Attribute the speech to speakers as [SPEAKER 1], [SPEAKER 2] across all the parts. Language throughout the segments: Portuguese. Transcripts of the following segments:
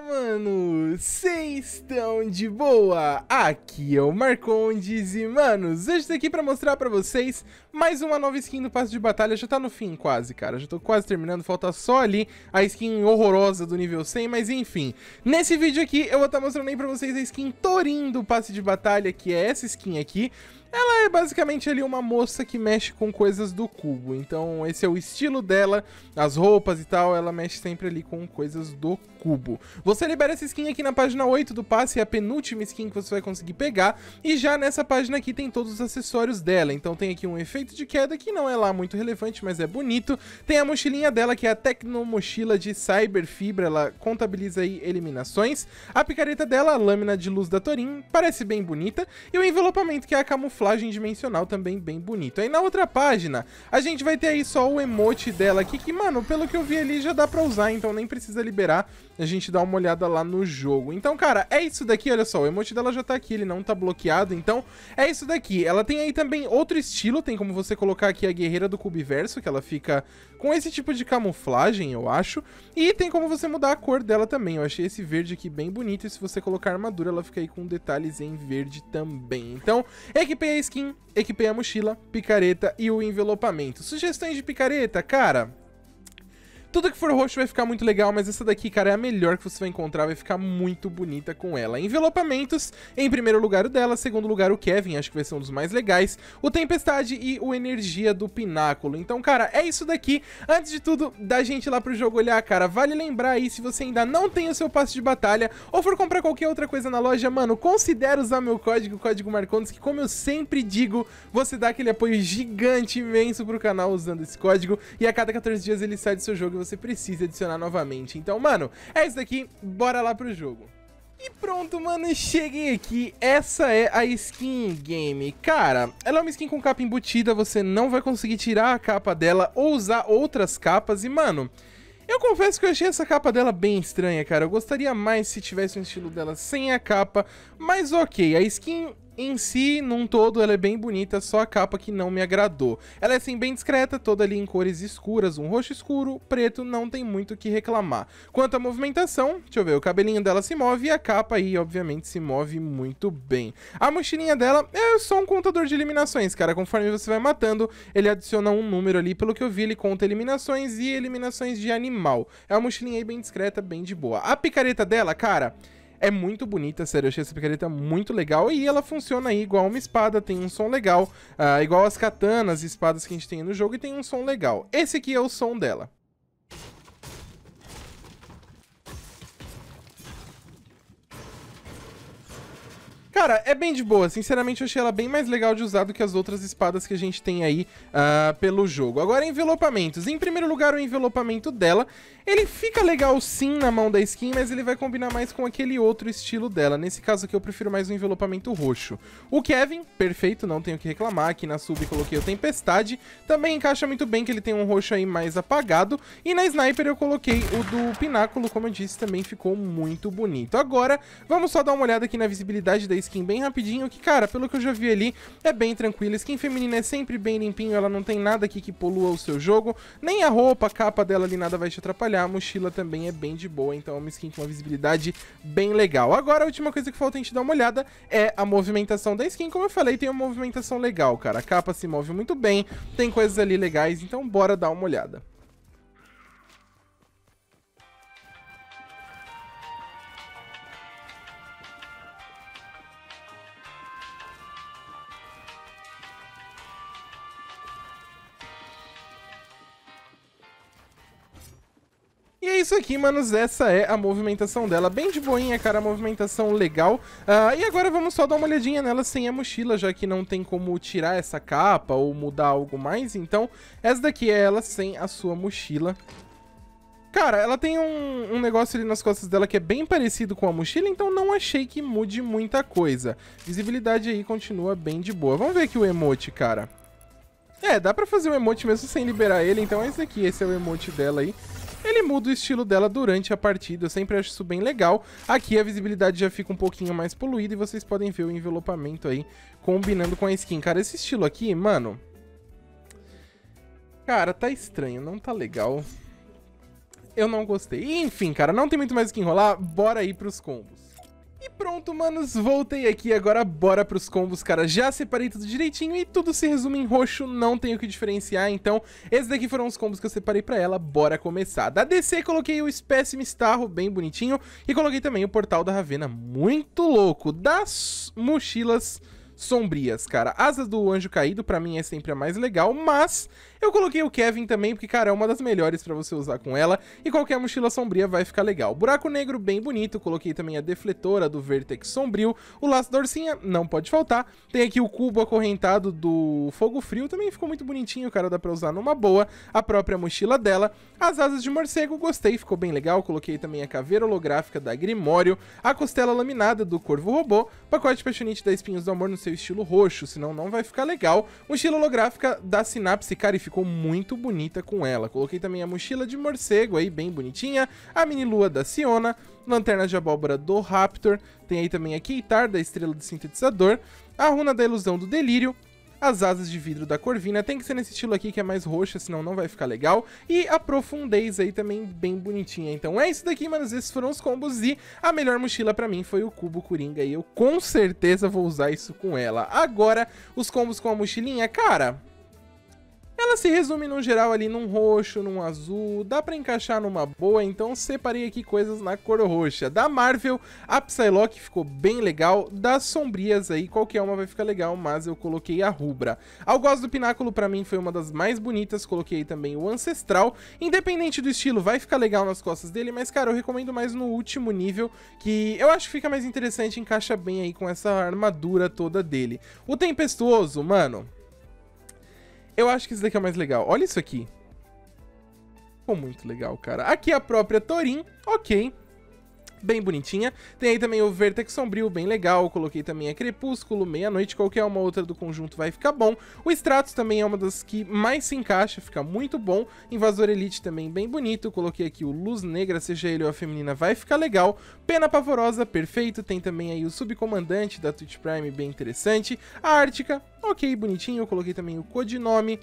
[SPEAKER 1] mano vocês estão de boa? Aqui é o Marcondes e, manos, hoje estou aqui para mostrar para vocês mais uma nova skin do passo de batalha. Já tá no fim quase, cara, já tô quase terminando, falta só ali a skin horrorosa do nível 100, mas enfim. Nesse vídeo aqui eu vou estar tá mostrando aí para vocês a skin Torin do passe de batalha, que é essa skin aqui. Ela é basicamente ali uma moça que mexe com coisas do cubo, então esse é o estilo dela, as roupas e tal, ela mexe sempre ali com coisas do cubo. Você libera essa skin aqui aqui na página 8 do passe é a penúltima skin que você vai conseguir pegar, e já nessa página aqui tem todos os acessórios dela, então tem aqui um efeito de queda que não é lá muito relevante, mas é bonito, tem a mochilinha dela que é a Tecnomochila de Cyberfibra, ela contabiliza aí eliminações, a picareta dela, a lâmina de luz da Torin, parece bem bonita, e o envelopamento que é a camuflagem dimensional também bem bonito. Aí na outra página, a gente vai ter aí só o emote dela aqui, que mano, pelo que eu vi ali já dá pra usar, então nem precisa liberar, a gente dá uma olhada lá no jogo jogo. Então, cara, é isso daqui, olha só, o emote dela já tá aqui, ele não tá bloqueado, então é isso daqui. Ela tem aí também outro estilo, tem como você colocar aqui a guerreira do cubiverso, que ela fica com esse tipo de camuflagem, eu acho, e tem como você mudar a cor dela também. Eu achei esse verde aqui bem bonito, e se você colocar armadura, ela fica aí com detalhes em verde também. Então, equipei a skin, equipei a mochila, picareta e o envelopamento. Sugestões de picareta, cara... Tudo que for roxo vai ficar muito legal, mas essa daqui, cara, é a melhor que você vai encontrar, vai ficar muito bonita com ela. Envelopamentos, em primeiro lugar o dela, segundo lugar o Kevin, acho que vai ser um dos mais legais, o Tempestade e o Energia do Pináculo. Então, cara, é isso daqui. Antes de tudo, da gente ir lá pro jogo olhar, cara, vale lembrar aí, se você ainda não tem o seu passe de batalha, ou for comprar qualquer outra coisa na loja, mano, considere usar meu código, o código Marcondes, que como eu sempre digo, você dá aquele apoio gigante, imenso pro canal usando esse código, e a cada 14 dias ele sai do seu jogo você precisa adicionar novamente. Então, mano, é isso daqui, bora lá pro jogo. E pronto, mano, cheguei aqui. Essa é a skin game. Cara, ela é uma skin com capa embutida, você não vai conseguir tirar a capa dela ou usar outras capas. E, mano, eu confesso que eu achei essa capa dela bem estranha, cara. Eu gostaria mais se tivesse um estilo dela sem a capa, mas ok, a skin em si, num todo, ela é bem bonita, só a capa que não me agradou. Ela é assim bem discreta, toda ali em cores escuras, um roxo escuro, preto, não tem muito o que reclamar. Quanto à movimentação, deixa eu ver, o cabelinho dela se move e a capa aí, obviamente, se move muito bem. A mochilinha dela é só um contador de eliminações, cara. Conforme você vai matando, ele adiciona um número ali, pelo que eu vi, ele conta eliminações e eliminações de animal. É uma mochilinha aí bem discreta, bem de boa. A picareta dela, cara... É muito bonita, sério, eu achei essa picareta muito legal e ela funciona aí igual uma espada, tem um som legal, uh, igual as katanas e espadas que a gente tem no jogo e tem um som legal. Esse aqui é o som dela. Cara, é bem de boa. Sinceramente, eu achei ela bem mais legal de usar do que as outras espadas que a gente tem aí uh, pelo jogo. Agora, envelopamentos. Em primeiro lugar, o envelopamento dela. Ele fica legal sim na mão da skin, mas ele vai combinar mais com aquele outro estilo dela. Nesse caso aqui, eu prefiro mais o um envelopamento roxo. O Kevin, perfeito, não tenho o que reclamar. Aqui na sub coloquei o Tempestade. Também encaixa muito bem que ele tem um roxo aí mais apagado. E na Sniper eu coloquei o do Pináculo, como eu disse, também ficou muito bonito. Agora, vamos só dar uma olhada aqui na visibilidade da skin skin bem rapidinho, que, cara, pelo que eu já vi ali, é bem tranquila. Skin feminina é sempre bem limpinho, ela não tem nada aqui que polua o seu jogo, nem a roupa, a capa dela ali nada vai te atrapalhar, a mochila também é bem de boa, então é uma skin com uma visibilidade bem legal. Agora, a última coisa que falta a gente dar uma olhada é a movimentação da skin, como eu falei, tem uma movimentação legal, cara, a capa se move muito bem, tem coisas ali legais, então bora dar uma olhada. E é isso aqui, manos, essa é a movimentação dela, bem de boinha, cara, movimentação legal. Uh, e agora vamos só dar uma olhadinha nela sem a mochila, já que não tem como tirar essa capa ou mudar algo mais, então essa daqui é ela sem a sua mochila. Cara, ela tem um, um, negócio ali nas costas dela que é bem parecido com a mochila, então não achei que mude muita coisa. Visibilidade aí continua bem de boa. Vamos ver aqui o emote, cara. É, dá pra fazer o emote mesmo sem liberar ele, então é esse aqui, esse é o emote dela aí ele muda o estilo dela durante a partida. Eu sempre acho isso bem legal. Aqui a visibilidade já fica um pouquinho mais poluída e vocês podem ver o envelopamento aí combinando com a skin. Cara, esse estilo aqui, mano... Cara, tá estranho, não tá legal. Eu não gostei. Enfim, cara, não tem muito mais o que enrolar. Bora aí pros combos. Pronto, manos, voltei aqui, agora bora pros combos, cara. Já separei tudo direitinho e tudo se resume em roxo, não tenho que diferenciar, então esses daqui foram os combos que eu separei pra ela, bora começar. Da DC coloquei o Espécime Starro, bem bonitinho, e coloquei também o Portal da Ravena, muito louco. Das mochilas sombrias, cara. Asas do Anjo Caído, pra mim, é sempre a mais legal, mas eu coloquei o Kevin também, porque, cara, é uma das melhores pra você usar com ela, e qualquer mochila sombria vai ficar legal. Buraco negro bem bonito, coloquei também a defletora do Vertex Sombrio, o laço da orcinha, não pode faltar. Tem aqui o cubo acorrentado do Fogo Frio, também ficou muito bonitinho, cara, dá pra usar numa boa. A própria mochila dela, as asas de morcego, gostei, ficou bem legal. Coloquei também a caveira holográfica da Grimório, a costela laminada do Corvo Robô, pacote paixonite da Espinhos do Amor no seu estilo roxo, senão não vai ficar legal. Mochila holográfica da Sinapse, cara, e ficou muito bonita com ela. Coloquei também a mochila de morcego aí, bem bonitinha, a mini lua da Siona, lanterna de abóbora do Raptor, tem aí também a Keitar da estrela do sintetizador, a runa da ilusão do delírio, as asas de vidro da Corvina, tem que ser nesse estilo aqui que é mais roxa, senão não vai ficar legal, e a profundez aí também bem bonitinha. Então é isso daqui, mano. esses foram os combos e a melhor mochila pra mim foi o Cubo Coringa e eu com certeza vou usar isso com ela. Agora, os combos com a mochilinha, cara, ela se resume no geral ali num roxo, num azul, dá para encaixar numa boa, então separei aqui coisas na cor roxa. Da Marvel, a Psylocke ficou bem legal, das sombrias aí qualquer uma vai ficar legal, mas eu coloquei a rubra. Algoz do Pináculo para mim foi uma das mais bonitas, coloquei também o Ancestral. Independente do estilo, vai ficar legal nas costas dele, mas cara, eu recomendo mais no último nível, que eu acho que fica mais interessante, encaixa bem aí com essa armadura toda dele. O Tempestuoso, mano, eu acho que esse daqui é o mais legal. Olha isso aqui. Ficou muito legal, cara. Aqui é a própria Torin. Ok bem bonitinha. Tem aí também o Vertex Sombrio, bem legal. Coloquei também a Crepúsculo, Meia-Noite, qualquer uma outra do conjunto vai ficar bom. O Stratos também é uma das que mais se encaixa, fica muito bom. Invasor Elite também bem bonito. Coloquei aqui o Luz Negra, seja ele ou a feminina, vai ficar legal. Pena Pavorosa, perfeito. Tem também aí o Subcomandante da Twitch Prime, bem interessante. A Ártica, ok, bonitinho. Coloquei também o Codinome,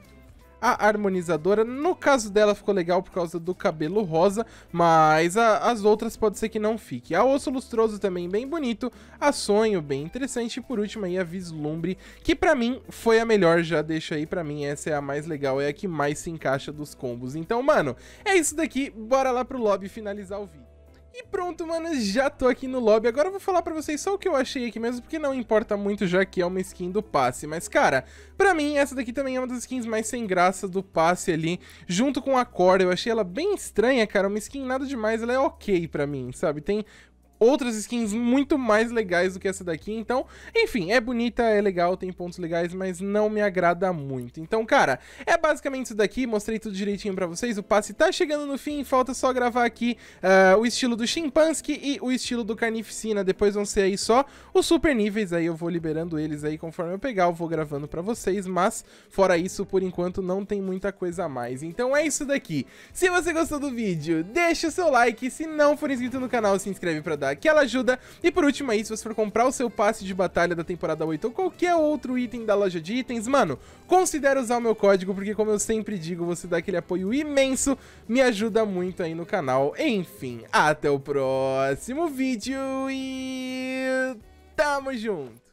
[SPEAKER 1] a harmonizadora. No caso dela ficou legal por causa do cabelo rosa, mas a, as outras pode ser que não fique. A osso lustroso também bem bonito, a sonho bem interessante e por último aí a vislumbre, que para mim foi a melhor, já deixa aí para mim, essa é a mais legal, é a que mais se encaixa dos combos. Então, mano, é isso daqui, bora lá pro lobby finalizar o vídeo. E pronto, mano, já tô aqui no lobby. Agora eu vou falar pra vocês só o que eu achei aqui mesmo, porque não importa muito já que é uma skin do passe. Mas, cara, pra mim, essa daqui também é uma das skins mais sem graça do passe ali, junto com a corda. Eu achei ela bem estranha, cara. Uma skin nada demais, ela é ok pra mim, sabe? Tem outras skins muito mais legais do que essa daqui. Então, enfim, é bonita, é legal, tem pontos legais, mas não me agrada muito. Então, cara, é basicamente isso daqui. Mostrei tudo direitinho pra vocês. O passe tá chegando no fim, falta só gravar aqui uh, o estilo do Chimpansky e o estilo do Carnificina. Depois vão ser aí só os super níveis, aí eu vou liberando eles aí conforme eu pegar, eu vou gravando pra vocês. Mas, fora isso, por enquanto, não tem muita coisa a mais. Então é isso daqui. Se você gostou do vídeo, deixa o seu like. Se não for inscrito no canal, se inscreve pra dar dar aquela ajuda. E por último aí, se você for comprar o seu passe de batalha da temporada 8 ou qualquer outro item da loja de itens, mano, considere usar o meu código, porque como eu sempre digo, você dá aquele apoio imenso, me ajuda muito aí no canal. Enfim, até o próximo vídeo e... Tamo junto!